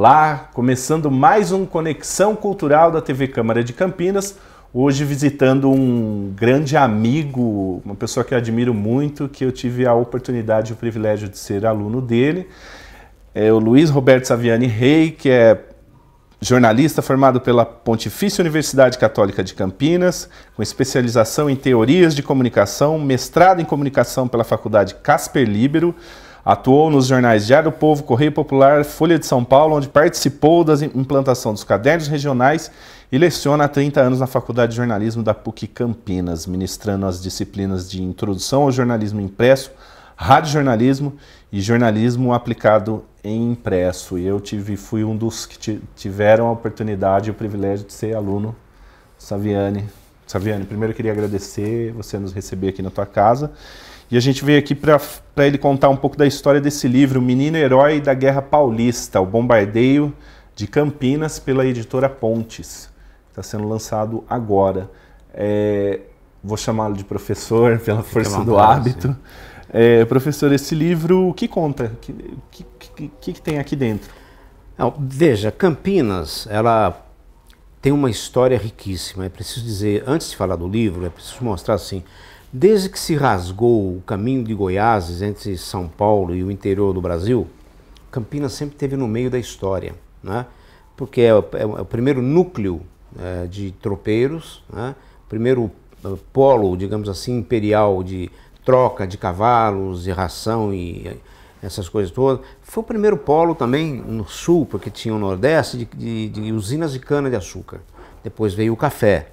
Olá, começando mais um Conexão Cultural da TV Câmara de Campinas. Hoje visitando um grande amigo, uma pessoa que eu admiro muito, que eu tive a oportunidade e o privilégio de ser aluno dele. É o Luiz Roberto Saviani Rey, que é jornalista formado pela Pontifícia Universidade Católica de Campinas, com especialização em teorias de comunicação, mestrado em comunicação pela Faculdade Casper Libero Atuou nos jornais Diário do Povo, Correio Popular, Folha de São Paulo, onde participou da implantação dos cadernos regionais e leciona há 30 anos na Faculdade de Jornalismo da PUC Campinas, ministrando as disciplinas de Introdução ao Jornalismo Impresso, Jornalismo e Jornalismo Aplicado em Impresso. E eu tive, fui um dos que tiveram a oportunidade e o privilégio de ser aluno Saviane. Saviane, primeiro eu queria agradecer você nos receber aqui na tua casa e a gente veio aqui para ele contar um pouco da história desse livro, Menino Herói da Guerra Paulista, o bombardeio de Campinas pela editora Pontes. Está sendo lançado agora. É, vou chamá-lo de professor pela força do hábito. É, professor, esse livro, o que conta? O que, que, que, que, tem aqui dentro? Não, veja, Campinas, ela tem uma história riquíssima. É preciso dizer, antes de falar do livro, é preciso mostrar assim Desde que se rasgou o caminho de Goiás entre São Paulo e o interior do Brasil, Campinas sempre esteve no meio da história, né? porque é, é o, é o primeiro núcleo é, de tropeiros, né? primeiro é, polo, digamos assim, imperial de troca de cavalos, e ração e essas coisas todas. Foi o primeiro polo também no sul, porque tinha o Nordeste, de, de, de usinas de cana-de-açúcar. Depois veio o café,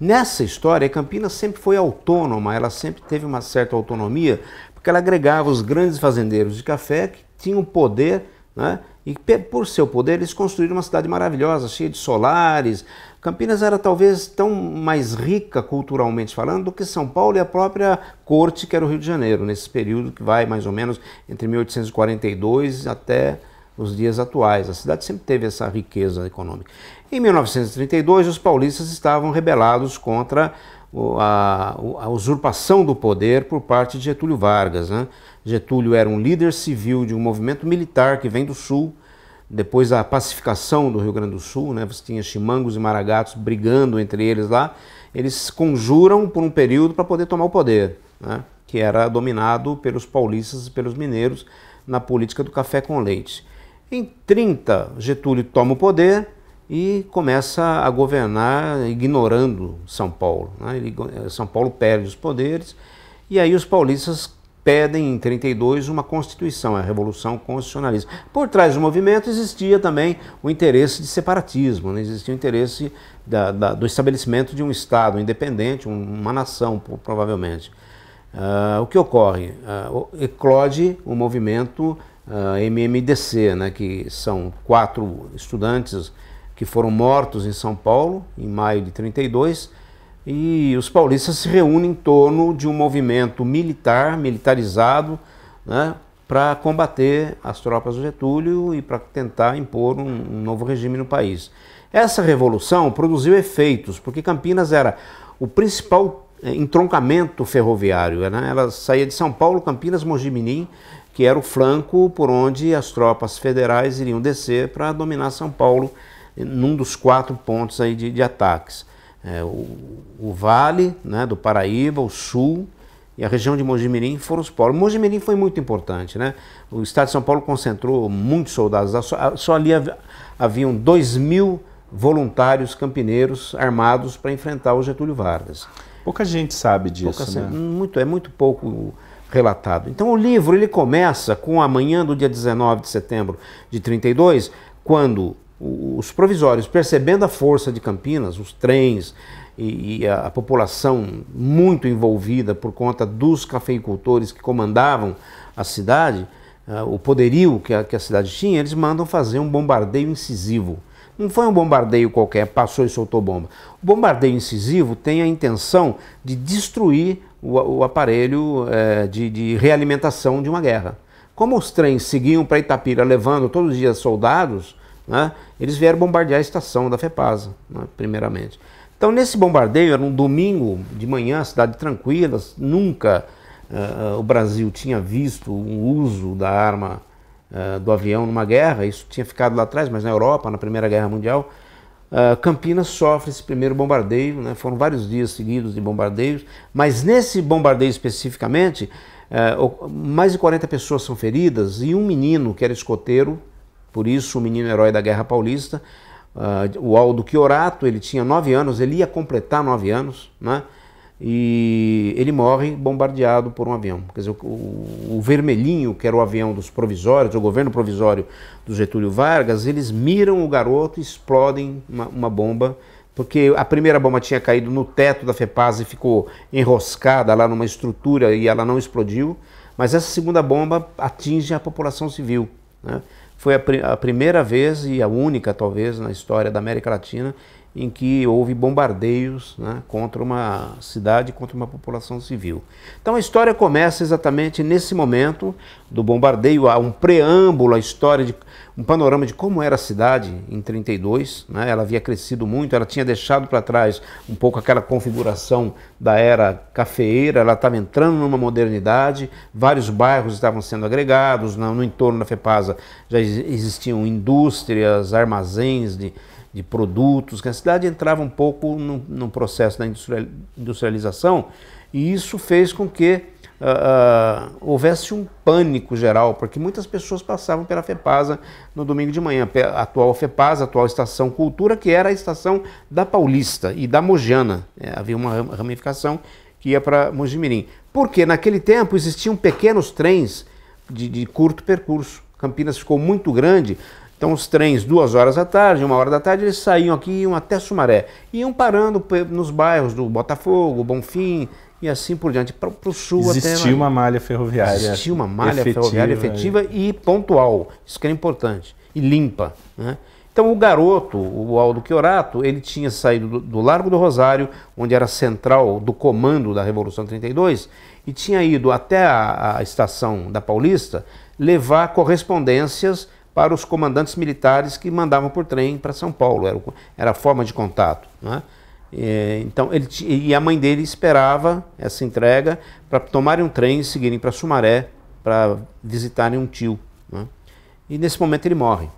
Nessa história, Campinas sempre foi autônoma, ela sempre teve uma certa autonomia, porque ela agregava os grandes fazendeiros de café que tinham poder, né? e por seu poder eles construíram uma cidade maravilhosa, cheia de solares. Campinas era talvez tão mais rica culturalmente falando do que São Paulo e a própria corte que era o Rio de Janeiro, nesse período que vai mais ou menos entre 1842 até nos dias atuais. A cidade sempre teve essa riqueza econômica. Em 1932, os paulistas estavam rebelados contra a, a usurpação do poder por parte de Getúlio Vargas. Né? Getúlio era um líder civil de um movimento militar que vem do sul, depois da pacificação do Rio Grande do Sul, né? você tinha chimangos e maragatos brigando entre eles lá, eles conjuram por um período para poder tomar o poder, né? que era dominado pelos paulistas e pelos mineiros na política do café com leite. Em 30, Getúlio toma o poder e começa a governar ignorando São Paulo. Né? Ele, eh, São Paulo perde os poderes e aí os paulistas pedem em 32 uma constituição, a revolução constitucionalista. Por trás do movimento existia também o interesse de separatismo, né? existia o interesse da, da, do estabelecimento de um estado independente, uma nação provavelmente. Uh, o que ocorre? Uh, eclode o movimento uh, ah, MMDC, né, que são quatro estudantes que foram mortos em São Paulo em maio de 32 e os paulistas se reúnem em torno de um movimento militar, militarizado, né, para combater as tropas do Getúlio e para tentar impor um, um novo regime no país. Essa revolução produziu efeitos, porque Campinas era o principal eh, entroncamento ferroviário. Né? Ela saía de São Paulo, Campinas, Mogi Mirim que era o flanco por onde as tropas federais iriam descer para dominar São Paulo eh, num dos quatro pontos aí de, de ataques. É, o, o, Vale né, do Paraíba, o Sul e a região de Mojimirim foram os polos. Mojimirim foi muito importante, né? O estado de São Paulo concentrou muitos soldados. Só, só ali havia, haviam 2 mil voluntários campineiros armados para enfrentar o Getúlio Vargas. Pouca gente sabe disso, Pouca, né? Muito, é muito pouco relatado. Então o livro ele começa com a manhã do dia 19 de setembro de 32, quando os provisórios, percebendo a força de Campinas, os trens e, e a, a, população muito envolvida por conta dos cafeicultores que comandavam a cidade, uh, o poderio que a, que a cidade tinha, eles mandam fazer um bombardeio incisivo. Não foi um bombardeio qualquer, passou e soltou bomba. O bombardeio incisivo tem a intenção de destruir o, o aparelho é, de, de realimentação de uma guerra. Como os trens seguiam para Itapira levando todos os dias soldados, né, eles vieram bombardear a estação da FEPASA, né, primeiramente. Então, nesse bombardeio, era um domingo de manhã, cidade tranquila, nunca uh, o Brasil tinha visto o uso da arma uh, do avião numa guerra, isso tinha ficado lá atrás, mas na Europa, na Primeira Guerra Mundial, ah, Campinas sofre esse primeiro bombardeio, né? foram vários dias seguidos de bombardeios, mas nesse bombardeio especificamente, uh, mais de 40 pessoas são feridas e um menino que era escoteiro, por isso o menino herói da Guerra Paulista, uh, o Aldo Chiorato, ele tinha 9 anos, ele ia completar 9 anos, né? e ele morre bombardeado por um avião. Quer dizer, o, o, vermelhinho, que era o avião dos provisórios, o governo provisório do Getúlio Vargas, eles miram o garoto e explodem uma, uma bomba, porque a primeira bomba tinha caído no teto da FEPAS e ficou enroscada lá numa estrutura e ela não explodiu, mas essa segunda bomba atinge a população civil. Né? Foi a, pr a primeira vez e a única, talvez, na história da América Latina em que houve bombardeios né, contra uma cidade, contra uma população civil. Então a história começa exatamente nesse momento do bombardeio, há um preâmbulo, a história de um panorama de como era a cidade em 32, né, ela havia crescido muito, ela tinha deixado para trás um pouco aquela configuração da era cafeeira, ela estava entrando numa modernidade, vários bairros estavam sendo agregados, no, no entorno da FEPASA já existiam indústrias, armazéns de de produtos, que a cidade entrava um pouco no, no processo da industrialização, e isso fez com que uh, uh, houvesse um pânico geral, porque muitas pessoas passavam pela FEPASA no domingo de manhã, a atual FEPASA, a atual Estação Cultura, que era a estação da Paulista e da Mogiana. É, havia uma ramificação que ia para Mojimirim. Porque naquele tempo existiam pequenos trens de, de curto percurso. Campinas ficou muito grande então os trens, duas horas da tarde, uma hora da tarde, eles saíam aqui e iam até Sumaré. Iam parando nos bairros do Botafogo, Bonfim e assim por diante, para o sul Existia até... Existia uma malha ferroviária. Existia uma malha efetiva, ferroviária né? efetiva e... e pontual, isso que era importante, e limpa. Né? Então o garoto, o Aldo Chiorato, ele tinha saído do, do Largo do Rosário, onde era central do comando da Revolução 32, e tinha ido até a, a estação da Paulista levar correspondências para os comandantes militares que mandavam por trem para São Paulo, era, era a forma de contato. Né? E, então ele, e a mãe dele esperava essa entrega para tomarem um trem e seguirem para Sumaré para visitarem um tio. Né? E nesse momento ele morre.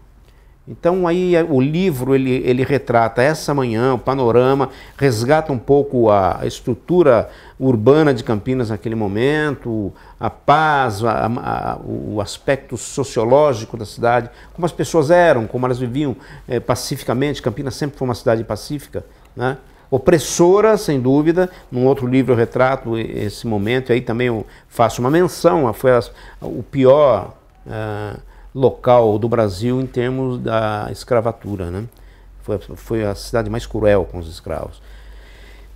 Então aí é, o livro ele, ele retrata essa manhã, o panorama, resgata um pouco a estrutura urbana de Campinas naquele momento, a paz, a, a, o aspecto sociológico da cidade, como as pessoas eram, como elas viviam é, pacificamente. Campinas sempre foi uma cidade pacífica, né? opressora, sem dúvida. Num outro livro eu retrato esse momento, e aí também eu faço uma menção, foi o pior... Uh, local do Brasil em termos da escravatura. Né? Foi, foi a cidade mais cruel com os escravos.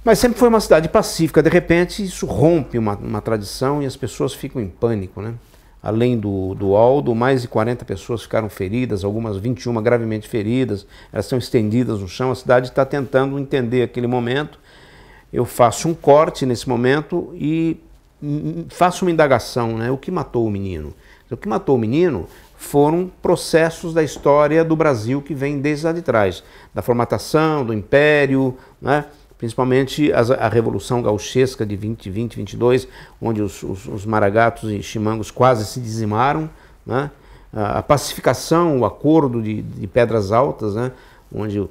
Mas sempre foi uma cidade pacífica. De repente, isso rompe uma, uma tradição e as pessoas ficam em pânico. Né? Além do, do Aldo, mais de 40 pessoas ficaram feridas, algumas 21 gravemente feridas. Elas são estendidas no chão. A cidade está tentando entender aquele momento. Eu faço um corte nesse momento e faço uma indagação, né? O que matou o menino? O que matou o menino foram processos da história do Brasil que vem desde lá de trás, da formatação, do império, né? principalmente a, a Revolução Gauchesca de 2020, 22, onde os, os, os maragatos e chimangos quase se dizimaram, né? a pacificação, o acordo de, de Pedras Altas, né? onde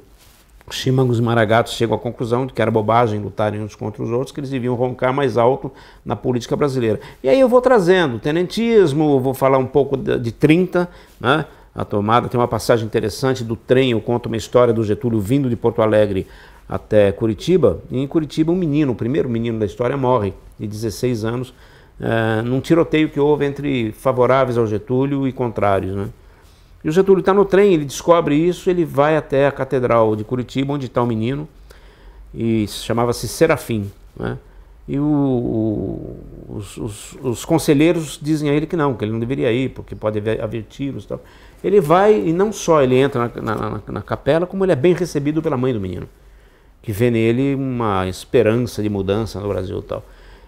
Chimangos e Maragatos chegam à conclusão de que era bobagem lutarem uns contra os outros, que eles deviam roncar mais alto na política brasileira. E aí eu vou trazendo tenentismo, vou falar um pouco de 30, né? A tomada tem uma passagem interessante do trem, eu conto uma história do Getúlio vindo de Porto Alegre até Curitiba, e em Curitiba um menino, o primeiro menino da história, morre, de 16 anos, é, num tiroteio que houve entre favoráveis ao Getúlio e contrários, né? E o Getúlio está no trem, ele descobre isso, ele vai até a Catedral de Curitiba, onde está o menino, e chamava-se Serafim. Né? E o, o, os, os, os, conselheiros dizem a ele que não, que ele não deveria ir, porque pode haver, haver tiros e tal. Ele vai e não só ele entra na, na, na, na capela, como ele é bem recebido pela mãe do menino, que vê nele uma esperança de mudança no Brasil e tal.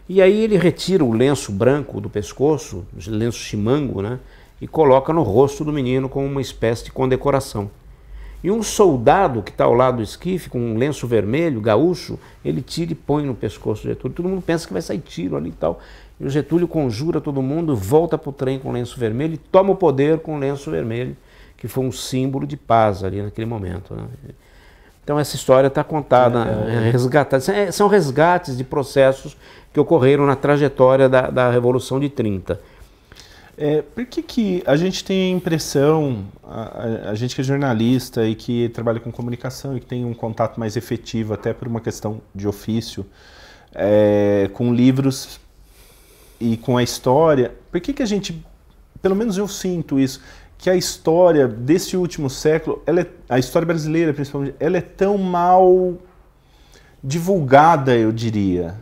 E aí ele retira o lenço branco do pescoço, lenço chimango, né? e coloca no rosto do menino como uma espécie de condecoração. E um soldado que está ao lado do esquife, com um lenço vermelho, gaúcho, ele tira e põe no pescoço do Getúlio. Todo mundo pensa que vai sair tiro ali e tal. E o Getúlio conjura todo mundo, volta para o trem com o lenço vermelho e toma o poder com o lenço vermelho, que foi um símbolo de paz ali naquele momento. Né? Então essa história está contada, é, é, é. é resgatada. É, são resgates de processos que ocorreram na trajetória da, da Revolução de 30. É, por que, que a gente tem a impressão, a, a, gente que é jornalista e que trabalha com comunicação e que tem um contato mais efetivo, até por uma questão de ofício, é, com livros e com a história, por que, que a gente, pelo menos eu sinto isso, que a história desse último século, é, a história brasileira principalmente, ela é tão mal divulgada, eu diria.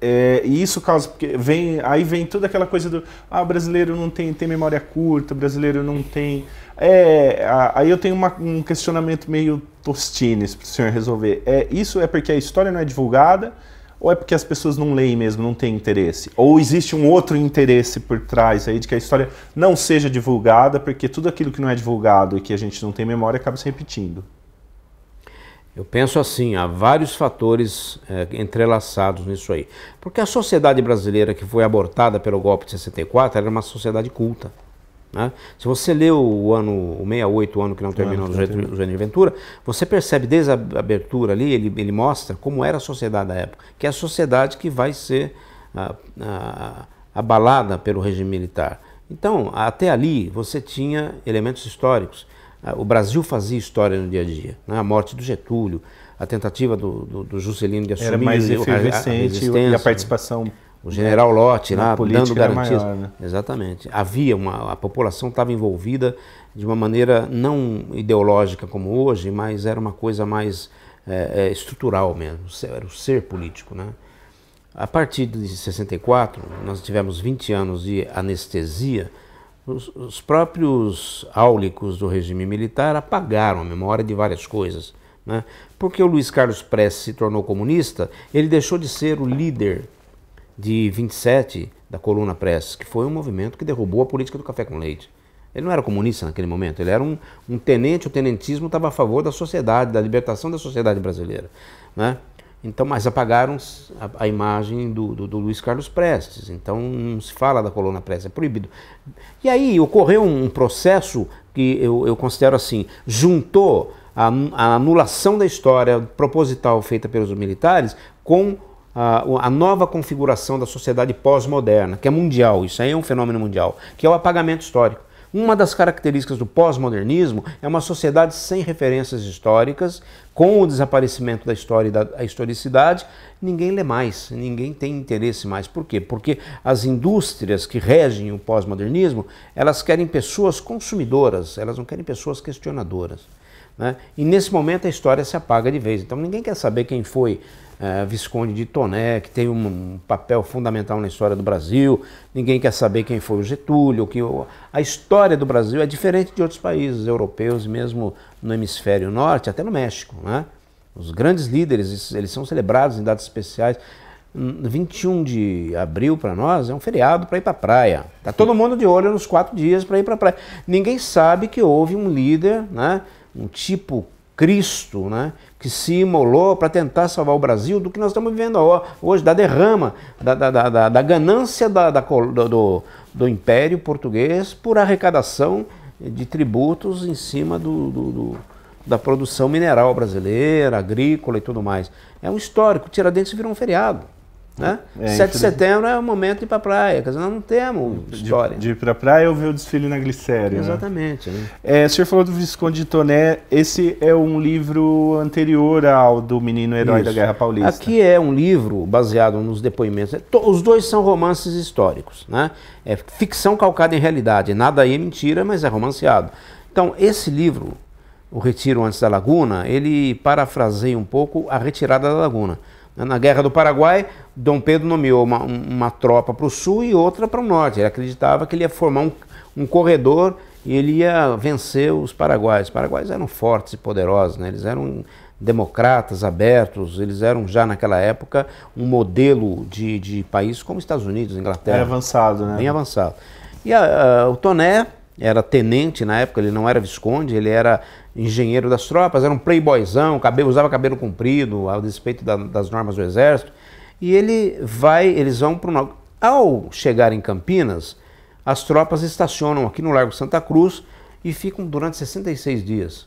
É, e isso causa porque vem aí vem toda aquela coisa do ah brasileiro não tem, tem memória curta brasileiro não tem é aí eu tenho uma, um questionamento meio tostines para o senhor resolver é isso é porque a história não é divulgada ou é porque as pessoas não leem mesmo não têm interesse ou existe um outro interesse por trás aí de que a história não seja divulgada porque tudo aquilo que não é divulgado e que a gente não tem memória acaba se repetindo eu penso assim, há vários fatores é, entrelaçados nisso aí. Porque a sociedade brasileira que foi abortada pelo golpe de 64 era uma sociedade culta. Né? Se você lê o ano o 68, o ano que não terminou do de Ventura, você percebe desde a abertura ali, ele, ele mostra como era a sociedade da época, que é a sociedade que vai ser ah, ah, abalada pelo regime militar. Então, até ali, você tinha elementos históricos ah, o Brasil fazia história no dia a dia. Né? A morte do Getúlio, a tentativa do, do, do Juscelino de assumir... Era mais efervescente a, a e a né? participação... O general Lott lá né? dando garantias. Maior, né? Exatamente. Havia uma. A população estava envolvida de uma maneira não ideológica como hoje, mas era uma coisa mais é, é estrutural mesmo. Era o ser político. Né? A partir de 64, nós tivemos 20 anos de anestesia os, os próprios áulicos do regime militar apagaram a memória de várias coisas. Né? Porque o Luiz Carlos Prestes se tornou comunista, ele deixou de ser o líder de 27 da Coluna Prestes, que foi um movimento que derrubou a política do café com leite. Ele não era comunista naquele momento, ele era um, um tenente, o tenentismo estava a favor da sociedade, da libertação da sociedade brasileira. Né? Então, mas apagaram a, a imagem do, do, do, Luiz Carlos Prestes. Então não se fala da coluna Prestes, é proibido. E aí ocorreu um processo que eu, eu considero assim, juntou a, a, anulação da história proposital feita pelos militares com a, a nova configuração da sociedade pós-moderna, que é mundial, isso aí é um fenômeno mundial, que é o apagamento histórico. Uma das características do pós-modernismo é uma sociedade sem referências históricas, com o desaparecimento da história e da historicidade, ninguém lê mais, ninguém tem interesse mais. Por quê? Porque as indústrias que regem o pós-modernismo, elas querem pessoas consumidoras, elas não querem pessoas questionadoras. Né? E nesse momento a história se apaga de vez. Então ninguém quer saber quem foi é, Visconde de Toné, que tem um, papel fundamental na história do Brasil. Ninguém quer saber quem foi o Getúlio. Que o... A história do Brasil é diferente de outros países europeus, mesmo no hemisfério norte, até no México. Né? Os grandes líderes, eles são celebrados em datas especiais. 21 hum, de abril para nós é um feriado para ir para a praia. Tá todo mundo de olho nos quatro dias para ir para a praia. Ninguém sabe que houve um líder, né, um tipo Cristo, né, que se imolou para tentar salvar o Brasil, do que nós estamos vivendo hoje, da derrama, da, da, da, da ganância da, da, do, do Império Português por arrecadação de tributos em cima do, do, do da produção mineral brasileira, agrícola e tudo mais. É um histórico. Tiradentes virou um feriado. Né? É, 7 de setembro é o momento de ir para a praia, quer dizer, nós não temos história. De, de ir para a praia ou ver o desfile na Glicéria. Né? Exatamente. Né? É, o senhor falou do Visconde de Toné, esse é um livro anterior ao do Menino Herói Isso. da Guerra Paulista. Aqui é um livro baseado nos depoimentos, é os dois são romances históricos, né? é ficção calcada em realidade, nada aí é mentira, mas é romanceado. Então, esse livro, O Retiro Antes da Laguna, ele parafraseia um pouco a retirada da Laguna. Né? Na Guerra do Paraguai, Dom Pedro nomeou uma, uma tropa para o sul e outra para o norte. Ele acreditava que ele ia formar um, um corredor e ele ia vencer os paraguaios. Os paraguaios eram fortes e poderosos, né? eles eram democratas, abertos, eles eram já naquela época um modelo de, de país como Estados Unidos, Inglaterra. Era avançado, né? Bem avançado. E a, a, o Toné era tenente na época, ele não era visconde, ele era engenheiro das tropas, era um playboyzão, cabelo, usava cabelo comprido, a despeito da, das normas do exército. E ele vai, eles vão para o Ao chegar em Campinas, as tropas estacionam aqui no Largo Santa Cruz e ficam durante 66 dias.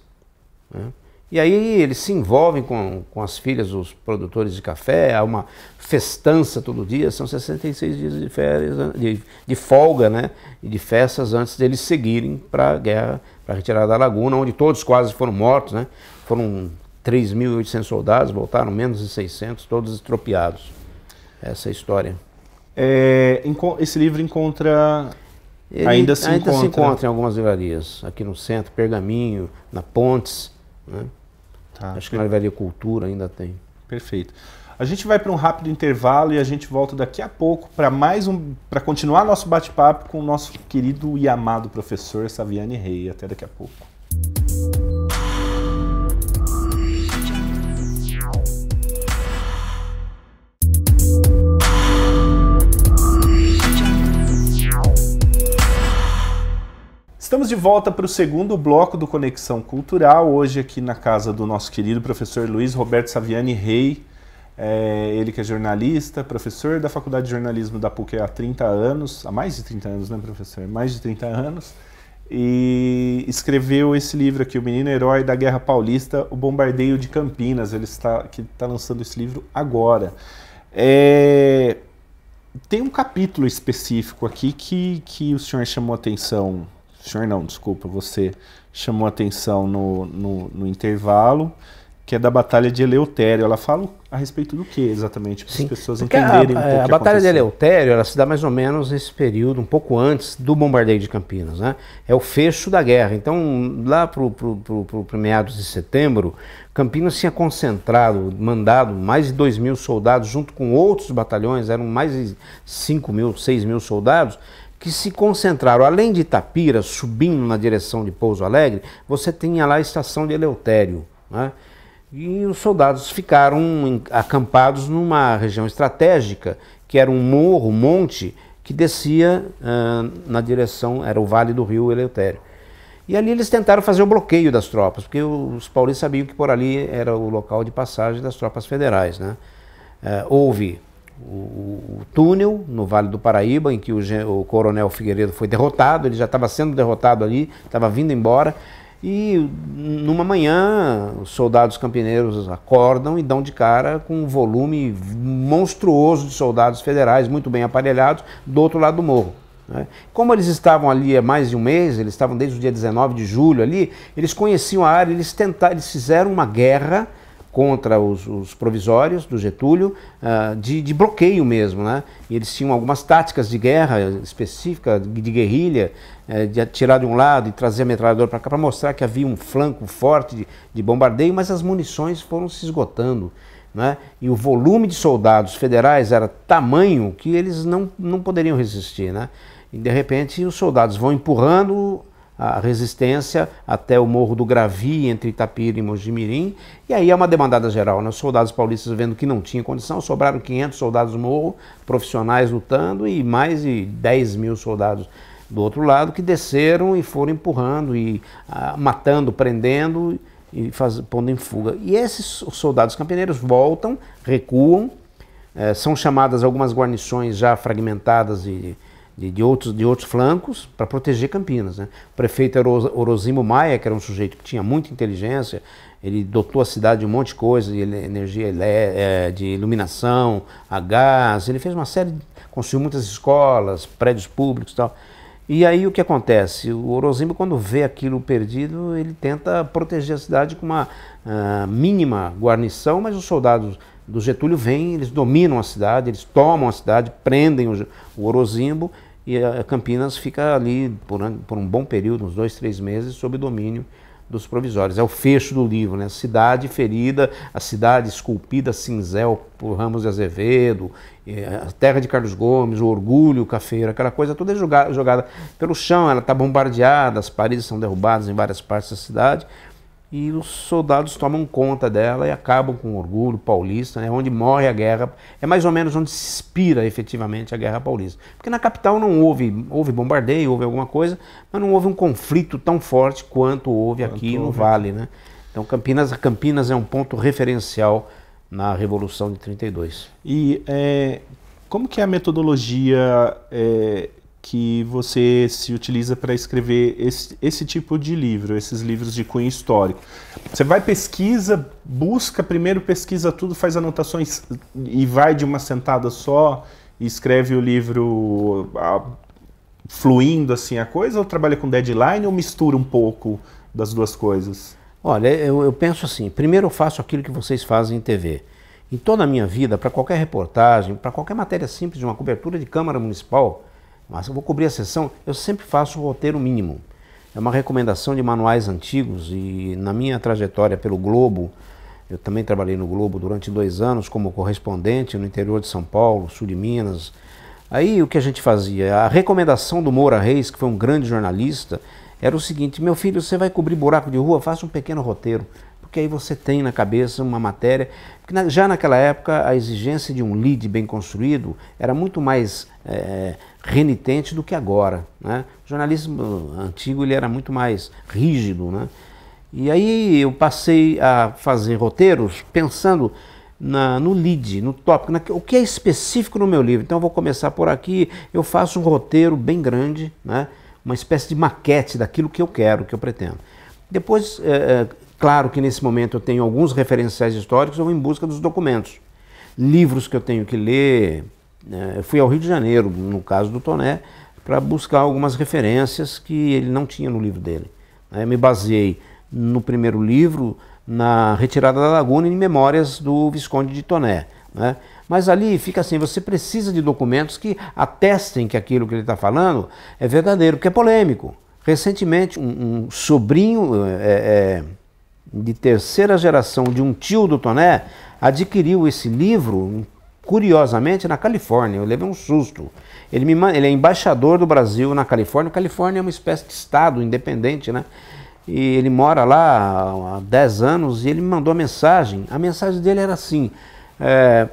Né? E aí eles se envolvem com, com as filhas dos produtores de café, há uma festança todo dia, são 66 dias de férias, de, de folga, né? E de festas antes deles seguirem para a guerra, para a retirada da laguna, onde todos quase foram mortos, né? Foram 3.800 soldados, voltaram menos de 600, todos estropiados. Essa é a história. É, esse livro encontra ele ainda, se, ainda encontra. se encontra em algumas livrarias, aqui no centro, Pergaminho, na Pontes. Né? Tá, Acho que na cultura ainda tem. Perfeito. A gente vai para um rápido intervalo e a gente volta daqui a pouco para mais um, para continuar nosso bate-papo com o nosso querido e amado professor Saviane Rei. Até daqui a pouco. Estamos de volta para o segundo bloco do Conexão Cultural, hoje aqui na casa do nosso querido professor Luiz Roberto Saviani Rei, é, ele que é jornalista, professor da Faculdade de Jornalismo da PUC há 30 anos, há mais de 30 anos, né, professor? Mais de 30 anos. E escreveu esse livro aqui, O Menino Herói da Guerra Paulista, O Bombardeio de Campinas. Ele está, que está lançando esse livro agora. É, tem um capítulo específico aqui que, que o senhor chamou atenção senhor não, desculpa, você chamou atenção no, no, no, intervalo, que é da Batalha de Eleutério. Ela fala a respeito do que exatamente, para as pessoas entenderem a, um pouco A, é, a Batalha aconteceu. de Eleutério ela se dá mais ou menos nesse período, um pouco antes do bombardeio de Campinas. Né? É o fecho da guerra. Então, lá para o meados de setembro, Campinas tinha concentrado, mandado mais de 2 mil soldados, junto com outros batalhões, eram mais de 5 mil, 6 mil soldados, que se concentraram, além de Itapira, subindo na direção de Pouso Alegre, você tinha lá a estação de Eleutério. Né? E os soldados ficaram acampados numa região estratégica, que era um morro, um monte, que descia uh, na direção, era o vale do rio Eleutério. E ali eles tentaram fazer o bloqueio das tropas, porque os paulistas sabiam que por ali era o local de passagem das tropas federais. Né? Uh, houve o, o, túnel no Vale do Paraíba, em que o, o coronel Figueiredo foi derrotado, ele já estava sendo derrotado ali, estava vindo embora. E numa manhã, os soldados campineiros acordam e dão de cara com um volume monstruoso de soldados federais, muito bem aparelhados, do outro lado do morro. Né. Como eles estavam ali há mais de um mês, eles estavam desde o dia 19 de julho ali, eles conheciam a área, eles tentaram, eles fizeram uma guerra contra os, os provisórios do Getúlio, uh, de, de, bloqueio mesmo. Né? E eles tinham algumas táticas de guerra específica, de guerrilha, uh, de atirar de um lado e trazer a metralhadora para cá, para mostrar que havia um flanco forte de, de bombardeio, mas as munições foram se esgotando. Né? e o volume de soldados federais era tamanho que eles não, não poderiam resistir. Né? E de repente os soldados vão empurrando a resistência até o Morro do Gravi, entre Itapira e Mojimirim, e aí é uma demandada geral. Né? Os soldados paulistas vendo que não tinha condição, sobraram 500 soldados do morro, profissionais lutando, e mais de 10 mil soldados do outro lado que desceram e foram empurrando e ah, matando, prendendo e faz, pondo em fuga. E esses soldados campaneiros voltam, recuam, eh, são chamadas algumas guarnições já fragmentadas e de, de, outros, de outros flancos para proteger Campinas. Né? O prefeito era Orozimo Maia, que era um sujeito que tinha muita inteligência, ele dotou a cidade de um monte de coisa, de energia é, de iluminação, a gás, ele fez uma série, construiu muitas escolas, prédios públicos e tal. E aí o que acontece? O Orozimbo, quando vê aquilo perdido, ele tenta proteger a cidade com uma uh, mínima guarnição, mas os soldados do Getúlio vêm, eles dominam a cidade, eles tomam a cidade, prendem o, o Orozimbo e a ah, Campinas fica ali por, por um bom período, uns dois, três meses, sob domínio dos provisórios. É o fecho do livro, né? Cidade ferida, a cidade esculpida cinzel por Ramos de Azevedo, é, a terra de Carlos Gomes, o orgulho, o cafeiro, aquela coisa toda é jogada, jogada pelo chão, ela está bombardeada, as paredes são derrubadas em várias partes da cidade e os soldados tomam conta dela e acabam com o orgulho paulista, né, onde morre a guerra, é mais ou menos onde se inspira efetivamente a guerra paulista. Porque na capital não houve, houve bombardeio, houve alguma coisa, mas não houve um conflito tão forte quanto houve quanto aqui houve. no Vale. Né? Então Campinas, Campinas é um ponto referencial na Revolução de 32. E é, como que é a metodologia é, que você se utiliza para escrever esse, esse, tipo de livro, esses livros de cunho histórico. Você vai pesquisa, busca, primeiro pesquisa tudo, faz anotações e vai de uma sentada só e escreve o livro a, fluindo assim a coisa, ou trabalha com deadline ou mistura um pouco das duas coisas? Olha, eu, eu penso assim, primeiro eu faço aquilo que vocês fazem em TV. Em toda a minha vida, para qualquer reportagem, para qualquer matéria simples de uma cobertura de Câmara Municipal, mas eu vou cobrir a sessão, eu sempre faço o roteiro mínimo. É uma recomendação de manuais antigos e na minha trajetória pelo Globo, eu também trabalhei no Globo durante dois anos como correspondente no interior de São Paulo, sul de Minas. Aí o que a gente fazia? A recomendação do Moura Reis, que foi um grande jornalista, era o seguinte: meu filho, você vai cobrir buraco de rua, faça um pequeno roteiro porque aí você tem na cabeça uma matéria. Porque já naquela época a exigência de um lead bem construído era muito mais é, renitente do que agora. Né? O jornalismo antigo ele era muito mais rígido. Né? E aí eu passei a fazer roteiros pensando na, no lead, no tópico, na, o que é específico no meu livro. Então eu vou começar por aqui, eu faço um roteiro bem grande, né? uma espécie de maquete daquilo que eu quero, que eu pretendo. Depois eh, eh, Claro que nesse momento eu tenho alguns referenciais históricos, eu vou em busca dos documentos. Livros que eu tenho que ler. Né? Eu fui ao Rio de Janeiro, no caso do Toné, para buscar algumas referências que ele não tinha no livro dele. Né? Eu me baseei no primeiro livro, na Retirada da Laguna, em Memórias do Visconde de Toné. Né? Mas ali fica assim: você precisa de documentos que atestem que aquilo que ele está falando é verdadeiro, porque é polêmico. Recentemente, um, um sobrinho é, é, de terceira geração de um tio do Toné, adquiriu esse livro, curiosamente, na Califórnia. Eu levei um susto. Ele, me, ele é embaixador do Brasil na Califórnia. Califórnia é uma espécie de estado independente, né? E ele mora lá há 10 anos e ele me mandou a mensagem. A mensagem dele era assim: é,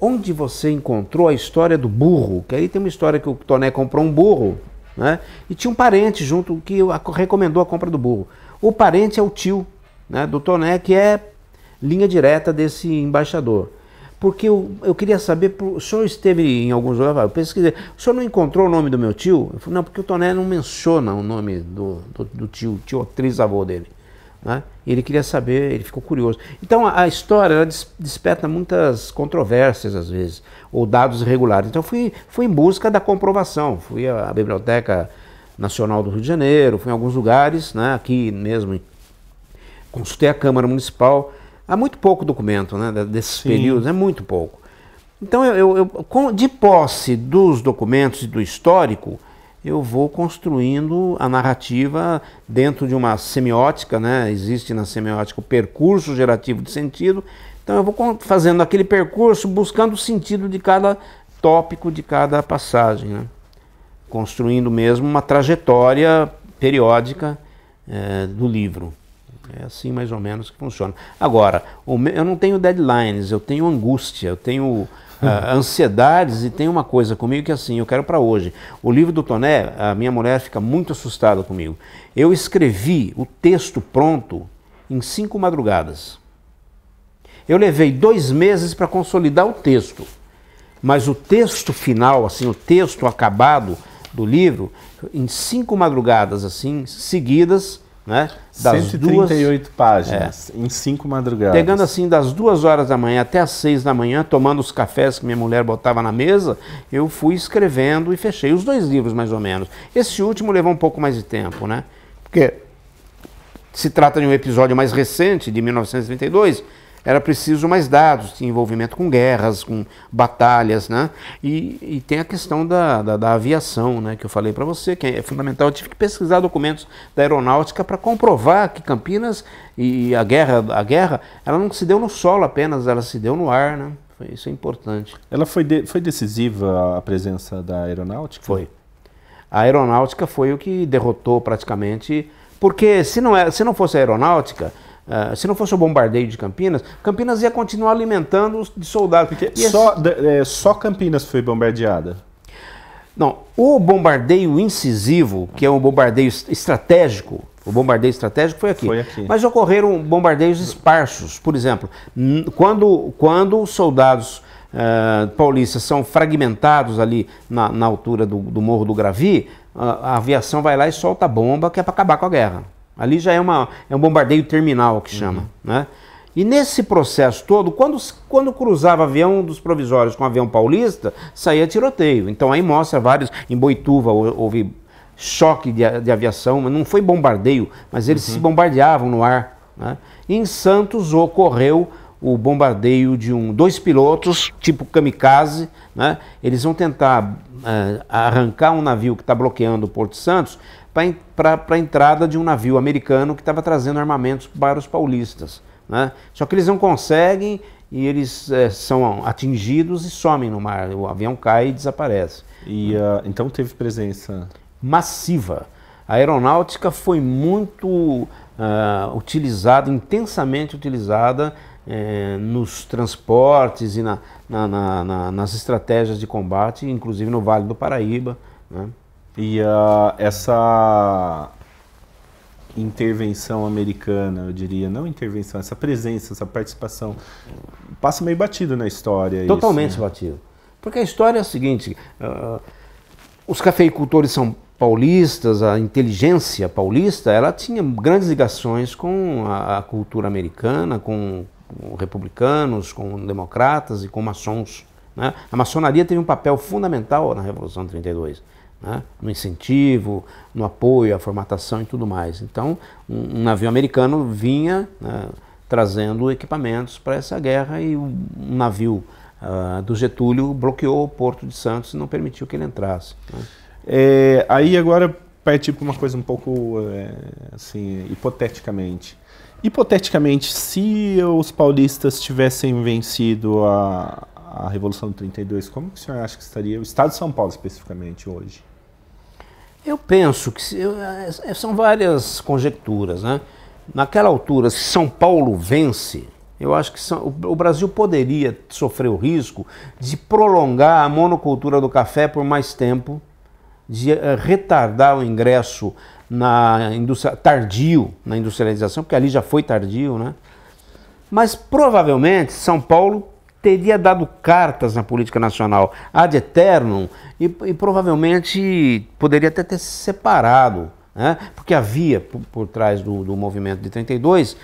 Onde você encontrou a história do burro? Que aí tem uma história que o Toné comprou um burro, né? E tinha um parente junto que recomendou a compra do burro. O parente é o tio né, do Toné, que é linha direta desse embaixador. Porque eu, eu queria saber, o senhor esteve em alguns lugares, eu pesquisei, o senhor não encontrou o nome do meu tio? Eu falei, não, porque o Toné não menciona o nome do, do, do tio, tio trisavô dele. Né? E ele queria saber, ele ficou curioso. Então a, a história ela des, desperta muitas controvérsias às vezes, ou dados irregulares. Então fui, fui em busca da comprovação, fui à, à Biblioteca Nacional do Rio de Janeiro, fui em alguns lugares, né, aqui mesmo consultei a Câmara Municipal. Há muito pouco documento né, desses Sim. períodos, é muito pouco. Então, eu, eu, com, de posse dos documentos e do histórico, eu vou construindo a narrativa dentro de uma semiótica, né? existe na semiótica o percurso gerativo de sentido. Então, eu vou fazendo aquele percurso buscando o sentido de cada tópico, de cada passagem. Né? Construindo mesmo uma trajetória periódica é, do livro. É assim mais ou menos que funciona. Agora, eu não tenho deadlines, eu tenho angústia, eu tenho Uh, ansiedades e tem uma coisa comigo que é assim, eu quero para hoje. O livro do Toné, a minha mulher fica muito assustada comigo. Eu escrevi o texto pronto em cinco madrugadas. Eu levei dois meses para consolidar o texto, mas o texto final, assim, o texto acabado do livro, em cinco madrugadas assim seguidas, né? Das 138 duas, páginas, é, em cinco madrugadas. Pegando assim das duas horas da manhã até as seis da manhã, tomando os cafés que minha mulher botava na mesa, eu fui escrevendo e fechei os dois livros, mais ou menos. Esse último levou um pouco mais de tempo, né? Porque se trata de um episódio mais recente, de 1932, era preciso mais dados, tinha envolvimento com guerras, com batalhas, né? E, e tem a questão da, da, da, aviação, né? Que eu falei para você, que é fundamental. Eu tive que pesquisar documentos da aeronáutica para comprovar que Campinas e a guerra, a guerra, ela não se deu no solo apenas, ela se deu no ar, né? Isso é importante. Ela foi, de, foi decisiva a presença da aeronáutica? Foi. A aeronáutica foi o que derrotou praticamente, porque se não, é, se não fosse a aeronáutica, Uh, se não fosse o bombardeio de Campinas, Campinas ia continuar alimentando os de soldados. Porque só, é, só Campinas foi bombardeada? Não, o bombardeio incisivo, que é um bombardeio estratégico, o bombardeio estratégico foi aqui. foi aqui. Mas ocorreram bombardeios esparsos. Por exemplo, quando, quando os soldados uh, paulistas são fragmentados ali na, na altura do, do Morro do Gravi, a, ah, a aviação vai lá e solta a bomba que é para acabar com a guerra. Ali já é, uma, é um bombardeio terminal que chama. Uhum. Né? E nesse processo todo, quando, quando cruzava avião dos provisórios com avião paulista, saía tiroteio. Então aí mostra vários. Em Boituva houve choque de, de aviação, não foi bombardeio, mas eles uhum. se bombardeavam no ar. Né? Em Santos ocorreu o bombardeio de um, dois pilotos, tipo kamikaze, né? eles vão tentar uh, arrancar um navio que está bloqueando o Porto Santos, para a entrada de um navio americano que estava trazendo armamentos para os paulistas. Né? Só que eles não conseguem e eles é, são atingidos e somem no mar. O avião cai e desaparece. E uh, então teve presença massiva. A aeronáutica foi muito uh, utilizada, intensamente utilizada eh, nos transportes e na, na, na, nas estratégias de combate, inclusive no Vale do Paraíba. Né? E uh, essa intervenção americana, eu diria, não intervenção, essa presença, essa participação, passa meio batido na história. Totalmente isso, né? batido. Porque a história é a seguinte: uh, os cafeicultores são paulistas, a inteligência paulista, ela tinha grandes ligações com a, a cultura americana, com, com republicanos, com democratas e com maçons. Né? A maçonaria teve um papel fundamental na Revolução de 32 né? no incentivo, no apoio à formatação e tudo mais. Então, um, navio americano vinha né, trazendo equipamentos para essa guerra e um navio uh, do Getúlio bloqueou o porto de Santos e não permitiu que ele entrasse. Né? É, aí agora partir para uma coisa um pouco é, assim hipoteticamente. Hipoteticamente, se os paulistas tivessem vencido a, a Revolução de 32, como que o senhor acha que estaria o Estado de São Paulo especificamente hoje? Eu penso que se, é, é, são várias conjecturas, né? Naquela altura, se São Paulo vence, eu acho que são, o Brasil poderia sofrer o risco de prolongar a monocultura do café por mais tempo, de eh, retardar o ingresso na indústria tardio na industrialização, porque ali já foi tardio, né? Mas provavelmente São Paulo teria dado cartas na política nacional ad eternum e, e provavelmente poderia até ter separado, né? porque havia por, por trás do, do, movimento de 32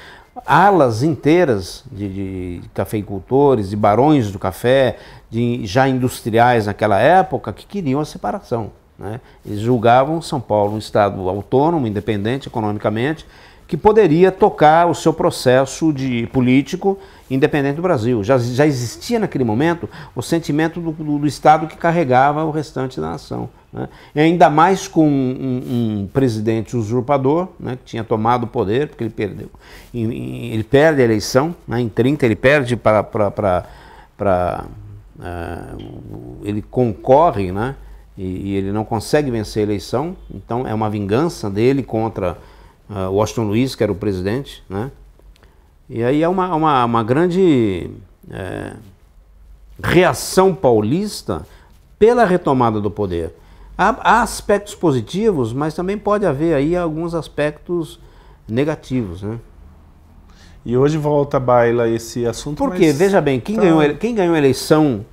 alas inteiras de, de cafeicultores, e barões do café, de já industriais naquela época que queriam a separação. Né? Eles julgavam São Paulo um estado autônomo, independente economicamente, que poderia tocar o seu processo de político independente do Brasil. Já, já existia naquele momento o sentimento do, do, do Estado que carregava o restante da nação. Né? ainda mais com um, um presidente usurpador, né, que tinha tomado o poder, porque ele perdeu. E, e, ele perde a eleição, né, em 30 ele perde para. para uh, ele concorre, né? E, e ele não consegue vencer a eleição, então é uma vingança dele contra uh, Washington Luiz, que era o presidente, né? E aí é uma, uma, uma grande é, reação paulista pela retomada do poder. Há, há, aspectos positivos, mas também pode haver aí alguns aspectos negativos, né? E hoje volta à baila esse assunto. Porque, mas... veja bem, quem, tá... ganhou, então quem ganhou a eleição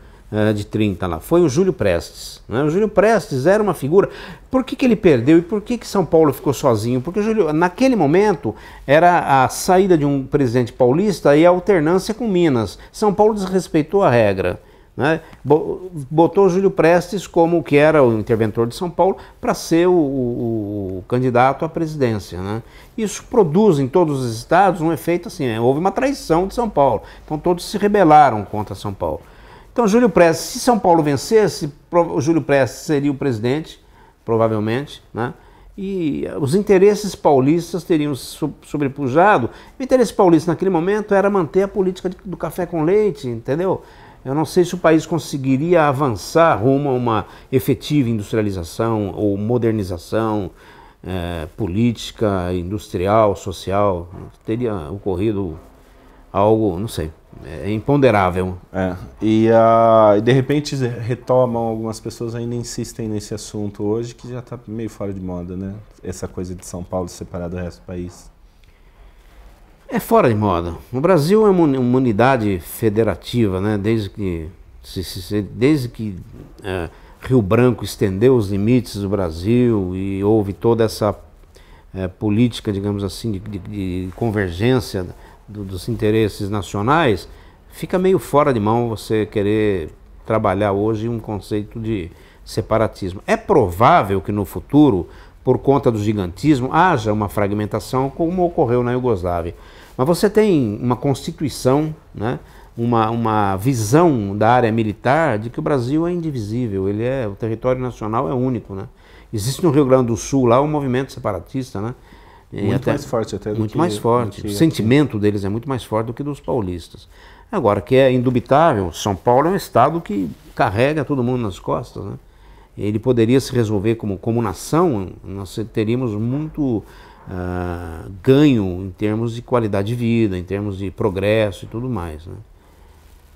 de 30 lá, foi o Júlio Prestes. Né? O Júlio Prestes era uma figura. Por que, que ele perdeu e por que, que São Paulo ficou sozinho? Porque Júlio, naquele momento era a saída de um presidente paulista e a alternância com Minas. São Paulo desrespeitou a regra. Né? Botou Júlio Prestes como que era o interventor de São Paulo para ser o, o, o, candidato à presidência. Né? Isso produz em todos os estados um efeito assim: né? houve uma traição de São Paulo, então todos se rebelaram contra São Paulo. Então, Júlio Prestes, se São Paulo vencesse, o Júlio Prestes seria o presidente, provavelmente, né? E eh, os interesses paulistas teriam sobrepujado. O interesse paulista naquele momento era manter a política do café com leite, entendeu? Eu não sei se o país conseguiria avançar rumo a uma efetiva industrialização ou modernização é, política, industrial, social. Teria ocorrido algo, não sei, é imponderável. É. E, uh, de repente retomam algumas pessoas ainda insistem nesse assunto hoje que já está meio fora de moda, né? Essa coisa de São Paulo separado do resto do país. É fora de moda. O Brasil é uma unidade federativa, né? Desde que se, se, desde que é, Rio Branco estendeu os limites do Brasil e houve toda essa é, política, digamos assim, de, de, de convergência do, dos interesses nacionais, fica meio fora de mão você querer trabalhar hoje um conceito de separatismo. É provável que no futuro, por conta do gigantismo, haja uma fragmentação como ocorreu na Iugoslávia. Mas você tem uma constituição, né? uma, uma visão da área militar de que o Brasil é indivisível, ele é o território nacional é único, né? Existe no Rio Grande do Sul lá um movimento separatista, né? E muito até, mais forte até do Muito que, mais forte. Que, o sentimento deles é muito mais forte do que dos paulistas. Agora, que é indubitável, São Paulo é um estado que carrega todo mundo nas costas, né? Ele poderia se resolver como, como nação, nós teríamos muito uh, ganho em termos de qualidade de vida, em termos de progresso e tudo mais, né?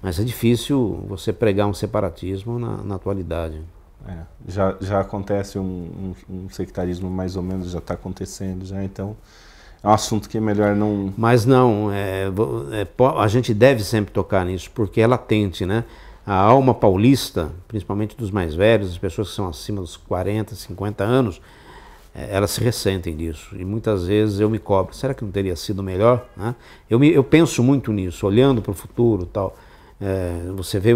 Mas é difícil você pregar um separatismo na, na atualidade. É, já, já acontece um, um, um, sectarismo mais ou menos, já está acontecendo, já então é um assunto que é melhor não... Mas não, é, é, a gente deve sempre tocar nisso, porque é latente, né? A alma paulista, principalmente dos mais velhos, as pessoas que são acima dos 40, 50 anos, é, elas se ressentem disso. E muitas vezes eu me cobro, será que não teria sido melhor? Né? Eu, me, eu penso muito nisso, olhando para o futuro tal. É, você vê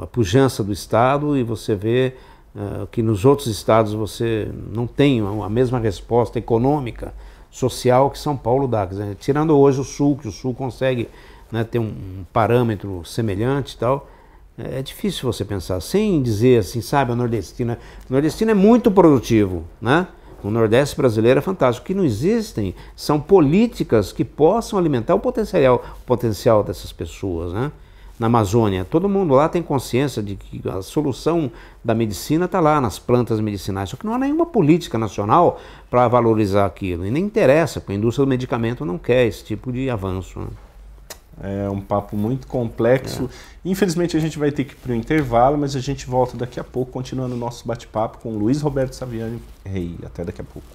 a pujança do Estado e você vê ah, que nos outros estados você não tem a mesma resposta econômica, social que São Paulo dá. Dizer, tirando hoje o Sul, que o Sul consegue né, ter um parâmetro semelhante e tal, é difícil você pensar, sem dizer assim, sabe, a nordestina. O nordestino é muito produtivo, né? O Nordeste brasileiro é fantástico. O que não existem são políticas que possam alimentar o potencial, o potencial dessas pessoas, né? na Amazônia. Todo mundo lá tem consciência de que a solução da medicina está lá nas plantas medicinais, só que não há nenhuma política nacional para valorizar aquilo. E nem interessa, porque a indústria do medicamento não quer esse tipo de avanço. Né? É um papo muito complexo. É. Infelizmente a gente vai ter que ir para o intervalo, mas a gente volta daqui a pouco, continuando o nosso bate-papo com Luiz Roberto Saviani. Rei, hey, até daqui a pouco.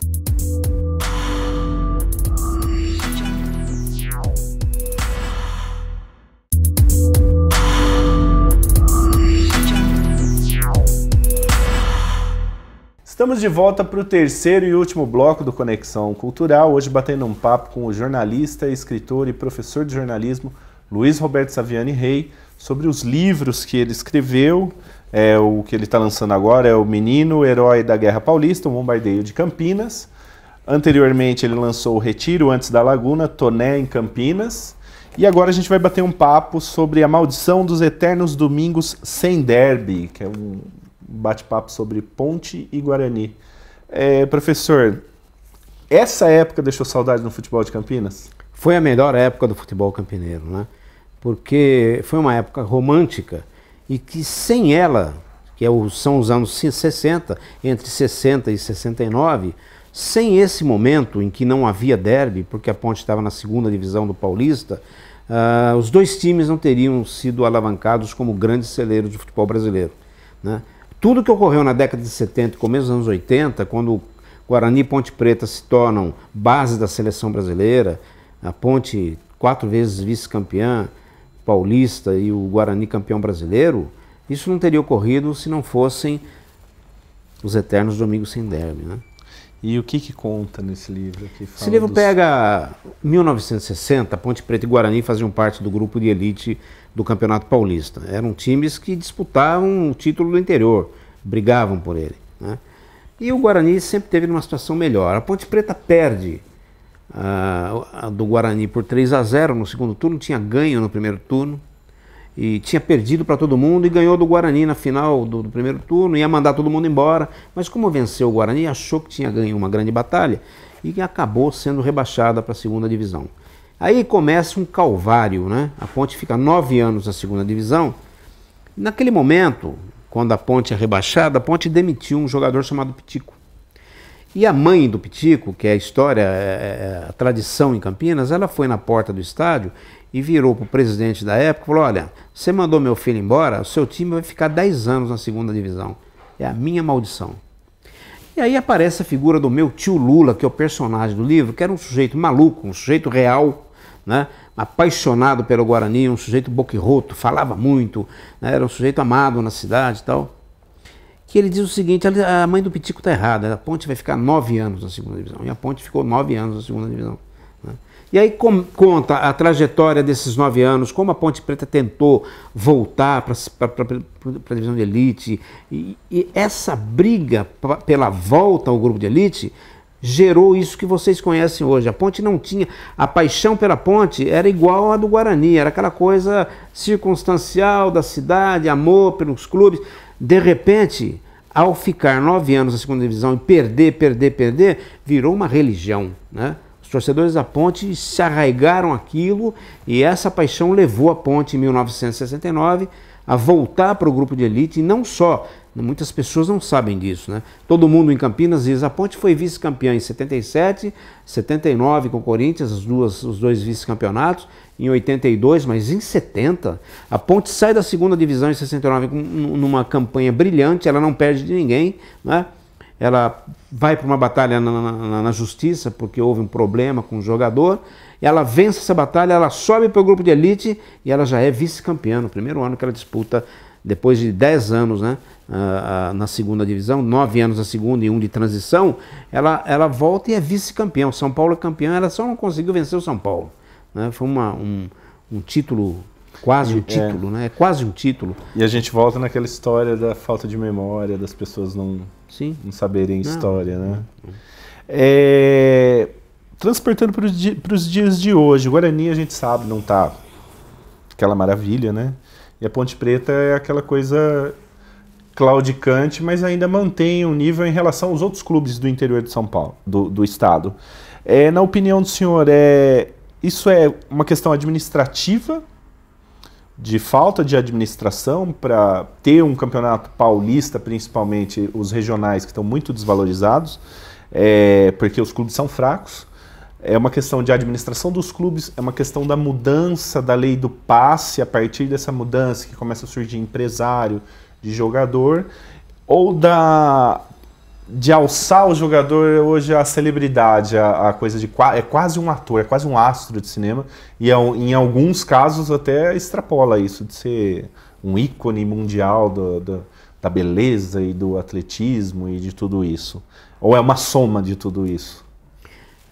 Estamos de volta para o terceiro e último bloco do Conexão Cultural, hoje batendo um papo com o jornalista, escritor e professor de jornalismo Luiz Roberto Saviani Rey sobre os livros que ele escreveu. É, o que ele está lançando agora é O Menino Herói da Guerra Paulista, um bombardeio de Campinas. Anteriormente ele lançou O Retiro Antes da Laguna, Toné em Campinas. E agora a gente vai bater um papo sobre a maldição dos eternos domingos sem derby, que é um, bate-papo sobre Ponte e Guarani. É, professor, essa época deixou saudade no futebol de Campinas? Foi a melhor época do futebol campineiro, né? Porque foi uma época romântica e que sem ela, que é são os anos 60, entre 60 e 69, sem esse momento em que não havia derby, porque a Ponte estava na segunda divisão do Paulista, uh, os dois times não teriam sido alavancados como grandes celeiros de futebol brasileiro. Né? Tudo que ocorreu na década de 70 e começo dos anos 80, quando Guarani e Ponte Preta se tornam base da seleção brasileira, a Ponte quatro vezes vice-campeã paulista e o Guarani campeão brasileiro, isso não teria ocorrido se não fossem os eternos Domingos Sem Derby, né? E o que, que conta nesse livro? Esse livro dos... pega 1960, Ponte Preta e Guarani faziam parte do grupo de elite do Campeonato Paulista. Eram times que disputavam o título do interior, brigavam por ele. Né? E o Guarani sempre teve numa situação melhor. A Ponte Preta perde uh, do Guarani por 3 a 0 no segundo turno, tinha ganho no primeiro turno e tinha perdido para todo mundo e ganhou do Guarani na final do, do, primeiro turno, ia mandar todo mundo embora. Mas como venceu o Guarani, achou que tinha ganho uma grande batalha e acabou sendo rebaixada para a segunda divisão. Aí começa um calvário, né? A ponte fica nove anos na segunda divisão. Naquele momento, quando a ponte é rebaixada, a ponte demitiu um jogador chamado Pitico. E a mãe do Pitico, que é a história, é, é, é, a tradição em Campinas, ela foi na porta do estádio e virou para o presidente da época e falou: Olha, você mandou meu filho embora, o seu time vai ficar dez anos na segunda divisão. É a minha maldição. E aí aparece a figura do meu tio Lula, que é o personagem do livro, que era um sujeito maluco, um sujeito real, né? apaixonado pelo Guarani, um sujeito boquiroto, falava muito, né? era um sujeito amado na cidade e tal. Que ele diz o seguinte: a mãe do Pitico está errada, a ponte vai ficar nove anos na segunda divisão. E a ponte ficou nove anos na segunda divisão. E aí com, conta a trajetória desses nove anos, como a Ponte Preta tentou voltar para a divisão de elite. E, e essa briga pela volta ao grupo de elite gerou isso que vocês conhecem hoje. A ponte não tinha. A paixão pela ponte era igual à do Guarani, era aquela coisa circunstancial da cidade, amor pelos clubes. De repente, ao ficar nove anos na segunda divisão e perder, perder, perder, virou uma religião, né? torcedores da Ponte se arraigaram aquilo e essa paixão levou a Ponte em 1969 a voltar para o grupo de elite e não só, muitas pessoas não sabem disso, né? Todo mundo em Campinas diz, a Ponte foi vice-campeã em 77, 79 com o Corinthians, as duas, os dois vice-campeonatos, em 82, mas em 70, a Ponte sai da segunda divisão em 69 numa campanha brilhante, ela não perde de ninguém, né? Ela vai para uma batalha na, na, na, justiça porque houve um problema com o jogador, ela vence essa batalha, ela sobe para o grupo de elite e ela já é vice-campeã no primeiro ano que ela disputa, depois de 10 anos né, na segunda divisão, 9 anos na segunda e um de transição, ela, ela volta e é vice-campeã. O São Paulo é campeão, ela só não conseguiu vencer o São Paulo. Né? Foi uma, um, um título quase um o é. título, é. né? É quase um título. E a gente volta naquela história da falta de memória, das pessoas não, Sim. não saberem não. história, né? É, transportando para os dias de hoje, Guarani a gente sabe não tá aquela maravilha, né? E a Ponte Preta é aquela coisa claudicante, mas ainda mantém um nível em relação aos outros clubes do interior de São Paulo, do, do estado. É, na opinião do senhor, é, isso é uma questão administrativa de falta de administração para ter um campeonato paulista, principalmente os regionais que estão muito desvalorizados, é, porque os clubes são fracos. É uma questão de administração dos clubes, é uma questão da mudança da lei do passe, a partir dessa mudança que começa a surgir empresário, de jogador, ou da de alçar o jogador hoje à celebridade, a, a coisa de é quase um ator, é quase um astro de cinema e é em alguns casos até extrapola isso de ser um ícone mundial do, do, da beleza e do atletismo e de tudo isso. Ou é uma soma de tudo isso?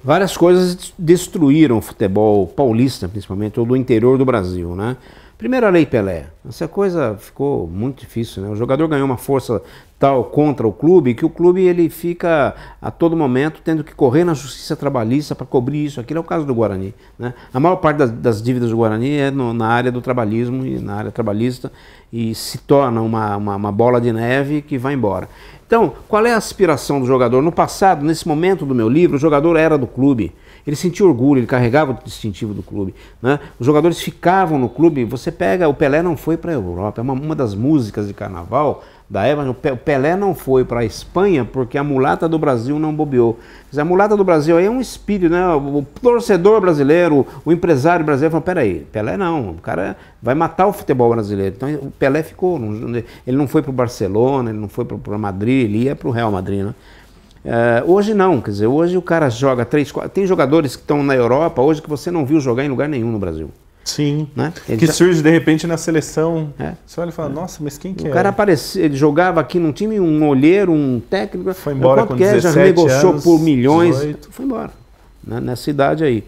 Várias coisas destruíram o futebol paulista, principalmente, ou do interior do Brasil, né? Primeiro a Lei Pelé. Essa coisa ficou muito difícil, né? O jogador ganhou uma força tal contra o clube que o clube ele fica a todo momento tendo que correr na justiça trabalhista para cobrir isso. Aquilo é o caso do Guarani. Né? A maior parte das, das dívidas do Guarani é no, na área do trabalhismo e na área trabalhista e se torna uma, uma, uma bola de neve que vai embora. Então, qual é a aspiração do jogador? No passado, nesse momento do meu livro, o jogador era do clube. Ele sentia orgulho, ele carregava o distintivo do clube. Né? Os jogadores ficavam no clube. Você pega, o Pelé não foi para a Europa. É uma, uma das músicas de carnaval da época, o Pelé não foi para a Espanha porque a mulata do Brasil não bobeou. A mulata do Brasil aí é um espírito, né? O torcedor brasileiro, o empresário brasileiro falou, peraí, Pelé não, o cara vai matar o futebol brasileiro. Então o Pelé ficou, ele não foi para o Barcelona, ele não foi para Madrid, ele ia para o Real Madrid, né? É, hoje não, quer dizer, hoje o cara joga três, quatro, tem jogadores que estão na Europa hoje que você não viu jogar em lugar nenhum no Brasil. Sim. Né? que já... surge de repente na seleção. É. Você olha e fala, é. nossa, mas quem que o é? O cara apareceu, ele jogava aqui num time, um olheiro, um técnico. Foi embora com 17 é? já negociou anos, por milhões. 18. Foi embora. Né? Nessa idade aí.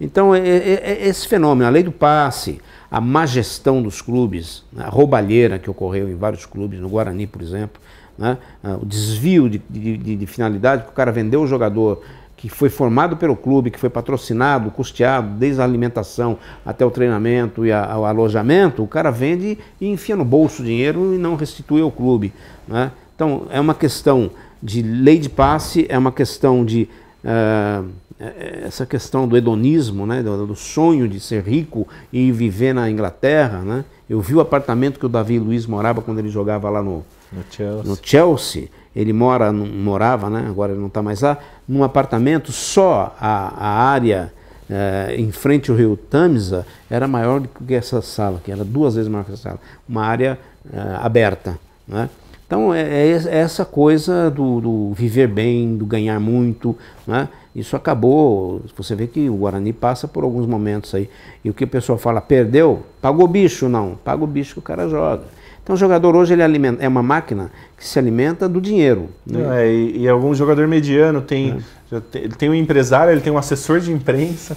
Então, é é, é, é, esse fenômeno, a lei do passe, a má gestão dos clubes, né, a roubalheira que ocorreu em vários clubes, no Guarani, por exemplo, né? o desvio de, de, de, de finalidade, porque o cara vendeu o jogador que foi formado pelo clube, que foi patrocinado, custeado, desde a alimentação até o treinamento e o alojamento, o cara vende e enfia no bolso o dinheiro e não restitui ao clube. Né? Então, é uma questão de lei de passe, é uma questão de. Uh, essa questão do hedonismo, né? do, do, sonho de ser rico e viver na Inglaterra. Né? Eu vi o apartamento que o Davi Luiz morava quando ele jogava lá no, no Chelsea. No Chelsea ele mora, morava, né, agora ele não está mais lá, num apartamento só a, a área eh, em frente ao rio Tamisa era maior do que essa sala, que era duas vezes maior que essa sala, uma área eh, aberta. Né? Então é, é, é essa coisa do, do, viver bem, do ganhar muito, né? isso acabou, você vê que o Guarani passa por alguns momentos aí, e o que o pessoal fala, perdeu, pagou bicho, não, paga o bicho que o cara joga. Então o jogador hoje ele alimenta, é uma máquina que se alimenta do dinheiro. Né? É, e, e, algum jogador mediano tem, é. tem, ele tem um empresário, ele tem um assessor de imprensa.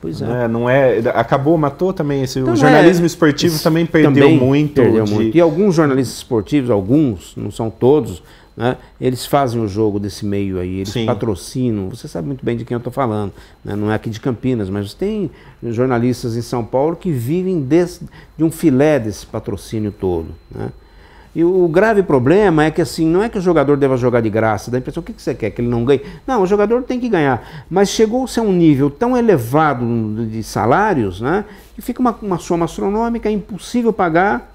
Pois né? é. não é, acabou, matou também. Esse, então, o é, jornalismo esportivo também perdeu também muito. Perdeu de... muito. E alguns jornalistas esportivos, alguns, não são todos, né? Eles fazem o jogo desse meio aí, eles Sim. patrocinam. Você sabe muito bem de quem eu estou falando, né? não é aqui de Campinas, mas tem jornalistas em São Paulo que vivem desse, de um filé desse patrocínio todo. Né? E o grave problema é que assim, não é que o jogador deva jogar de graça, da impressão, o que, que você quer? Que ele não ganhe? Não, o jogador tem que ganhar. Mas chegou-se a um nível tão elevado de salários, né? Que fica uma, uma soma astronômica, é impossível pagar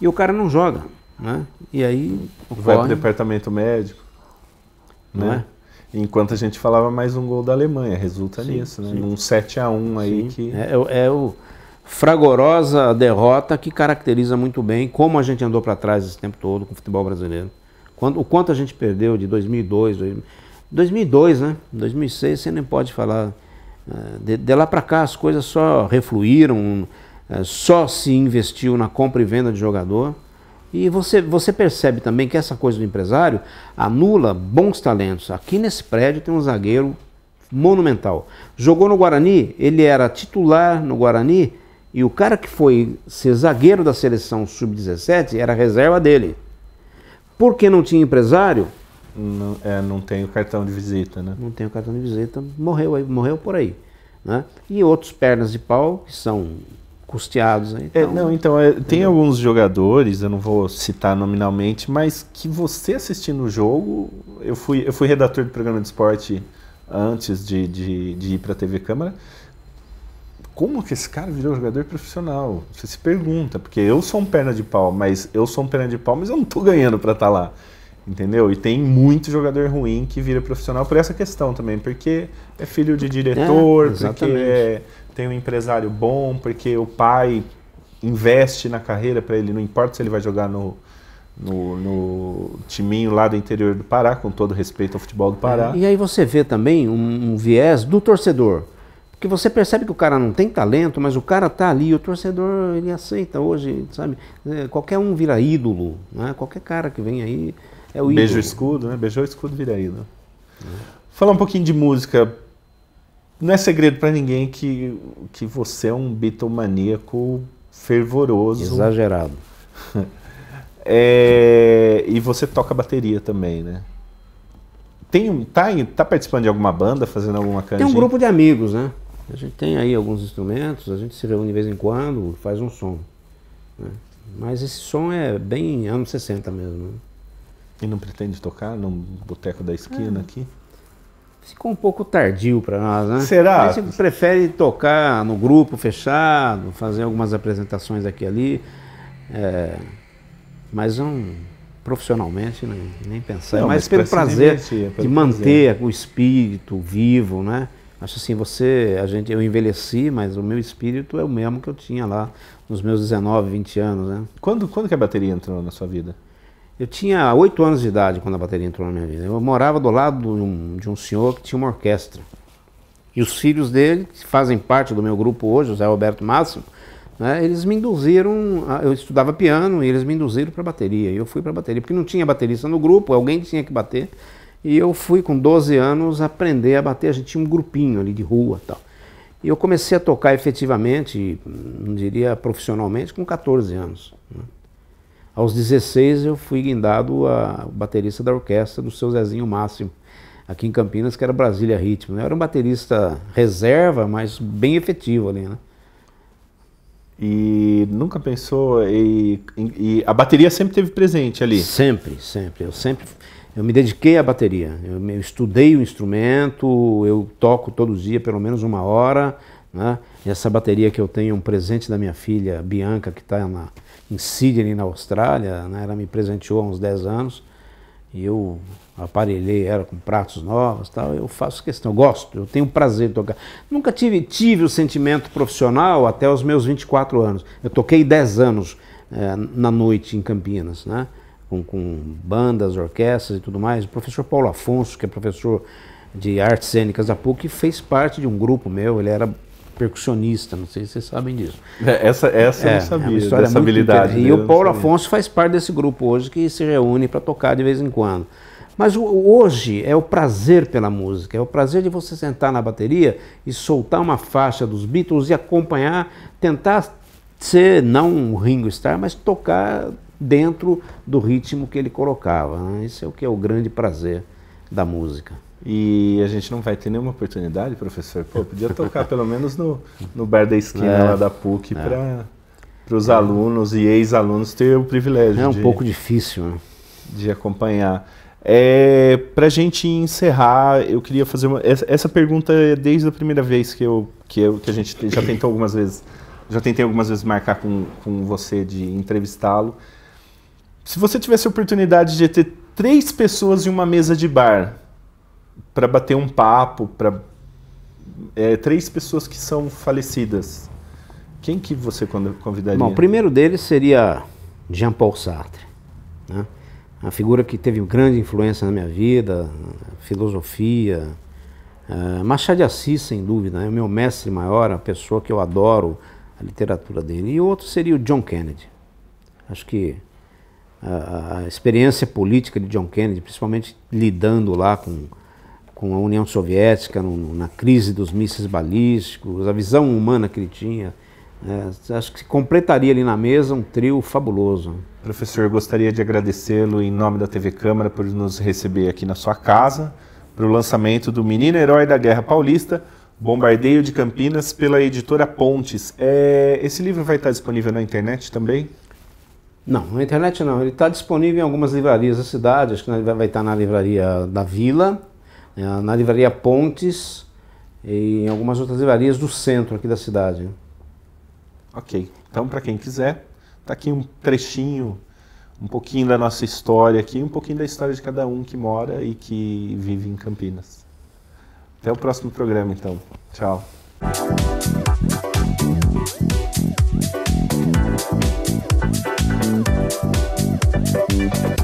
e o cara não joga. Né? E aí. Ocorre. Vai para o departamento médico. Não né? é? Enquanto a gente falava mais um gol da Alemanha, resulta sim, nisso, né? Num 7 a 1 aí sim. que. É, é, é, o fragorosa derrota que caracteriza muito bem como a gente andou para trás esse tempo todo com o futebol brasileiro. Quando, o quanto a gente perdeu de 2002, 2002, né? 2006 você nem pode falar. É, de, de lá para cá as coisas só refluíram, é, só se investiu na compra e venda de jogador. E você, você percebe também que essa coisa do empresário anula bons talentos. Aqui nesse prédio tem um zagueiro monumental. Jogou no Guarani, ele era titular no Guarani e o cara que foi ser zagueiro da seleção sub-17 era reserva dele. Porque não tinha empresário? Não, é, não tem o cartão de visita, né? Não tem o cartão de visita, morreu, morreu por aí. Né? E outros pernas de pau, que são custeados. Né? É, então. É, não, então, é, tem alguns jogadores, eu não vou citar nominalmente, mas que você assistindo o jogo, eu fui, eu fui redator do programa de esporte antes de, de, de ir para a TV Câmara, como que esse cara virou jogador profissional? Você se pergunta, porque eu sou um perna de pau, mas eu sou um perna de pau, mas eu não estou ganhando para estar tá lá. Entendeu? E tem muito jogador ruim que vira profissional por essa questão também, porque é filho de é, diretor, é, porque é tem um empresário bom, porque o pai investe na carreira para ele, não importa se ele vai jogar no, no, no, timinho lá do interior do Pará, com todo respeito ao futebol do Pará. E aí você vê também um, um, viés do torcedor. Porque você percebe que o cara não tem talento, mas o cara tá ali, o torcedor ele aceita hoje, sabe? É, qualquer um vira ídolo, né? qualquer cara que vem aí é o ídolo. Beijo o escudo, né? Beijou o escudo vira ídolo. Falar um pouquinho de música não é segredo para ninguém que, que você é um bitomaníaco fervoroso. Exagerado. é, e você toca bateria também, né? Tem, tá, tá participando de alguma banda, fazendo alguma canção? Tem um grupo de amigos, né? A gente tem aí alguns instrumentos, a gente se reúne de vez em quando, faz um som. Né? Mas esse som é bem anos 60 mesmo. Né? E não pretende tocar num boteco da esquina é. aqui? ficou um pouco tardio para nós, né? Será? A gente prefere tocar no grupo fechado, fazer algumas apresentações aqui e ali, é, mas um, profissionalmente nem, nem pensar, Não, mas, mas pelo prazer é pelo de manter prazer. o espírito vivo, né? Acho assim, você, a gente, eu envelheci, mas o meu espírito é o mesmo que eu tinha lá nos meus 19, 20 anos, né? Quando, quando que a bateria entrou na sua vida? Eu tinha oito anos de idade quando a bateria entrou na minha vida. Eu morava do lado de um, de um senhor que tinha uma orquestra. E os filhos dele, que fazem parte do meu grupo hoje, José Roberto Máximo, né, eles me induziram. A, eu estudava piano e eles me induziram para bateria. E eu fui para bateria, porque não tinha baterista no grupo, alguém tinha que bater. E eu fui com 12 anos aprender a bater. A gente tinha um grupinho ali de rua tal. E eu comecei a tocar efetivamente, hum, não diria profissionalmente, com 14 anos. Né. Aos 16 eu fui guindado a baterista da orquestra do seu Zezinho Máximo, aqui em Campinas, que era Brasília Ritmo. Né? Eu era um baterista reserva, mas bem efetivo ali, né? E nunca pensou e, e, a bateria sempre teve presente ali? Sempre, sempre. Eu sempre eu me dediquei à bateria. Eu, eu estudei o instrumento, eu toco todo dia pelo menos uma hora, né? E essa bateria que eu tenho, um presente da minha filha Bianca, que está em Sydney, na Austrália, né? ela me presenteou há uns 10 anos. E eu aparelhei ela com pratos novos tal. Eu faço questão, eu gosto, eu tenho prazer de tocar. Nunca tive, tive o sentimento profissional até os meus 24 anos. Eu toquei 10 anos eh, na noite em Campinas, né? Com, com, bandas, orquestras e tudo mais. O professor Paulo Afonso, que é professor de artes cênicas da PUC, fez parte de um grupo meu. Ele era percussionista, não sei se vocês sabem disso. É, essa essa é, é né? eu não sabia, é dessa habilidade. E o Paulo Afonso faz parte desse grupo hoje que se reúne para tocar de vez em quando. Mas hoje é o prazer pela música, é o prazer de você sentar na bateria e soltar uma faixa dos Beatles e acompanhar, tentar ser não um Ringo Starr, mas tocar dentro do ritmo que ele colocava. Né? Isso é o que é o grande prazer da música. E a gente não vai ter nenhuma oportunidade, professor. Pô, podia tocar pelo menos no, no bar da esquina é, lá da PUC é. para para os alunos e ex-alunos ter o privilégio. É um de, pouco difícil. Né? De acompanhar. É, para a gente encerrar, eu queria fazer uma, essa, essa, pergunta é desde a primeira vez que, eu, que, eu, que a gente já tentou algumas vezes, já tentei algumas vezes marcar com, com você de entrevistá-lo. Se você tivesse a oportunidade de ter três pessoas em uma mesa de bar, para bater um papo, para é, três pessoas que são falecidas, quem que você convidaria? Bom, o primeiro deles seria Jean-Paul Sartre, né? a figura que teve grande influência na minha vida, filosofia, Uh, Machado de Assis, sem dúvida, é né? o meu mestre maior, a pessoa que eu adoro a literatura dele. E outro seria o John Kennedy. Acho que a, a experiência política de John Kennedy, principalmente lidando lá com com a União Soviética, no, na crise dos mísseis balísticos, a visão humana que ele tinha. É, acho que se completaria ali na mesa um trio fabuloso. Professor, gostaria de agradecê-lo em nome da TV Câmara por nos receber aqui na sua casa para o lançamento do Menino Herói da Guerra Paulista, Bombardeio de Campinas, pela editora Pontes. É, esse livro vai estar disponível na internet também? Não, na internet não. Ele está disponível em algumas livrarias da cidade. Acho que vai estar na livraria da Vila, é, na livraria Pontes e em algumas outras livrarias do centro aqui da cidade. Ok, então para quem quiser, está aqui um trechinho, um pouquinho da nossa história aqui, um pouquinho da história de cada um que mora e que vive em Campinas. Até o próximo programa, então. Tchau. Thank you.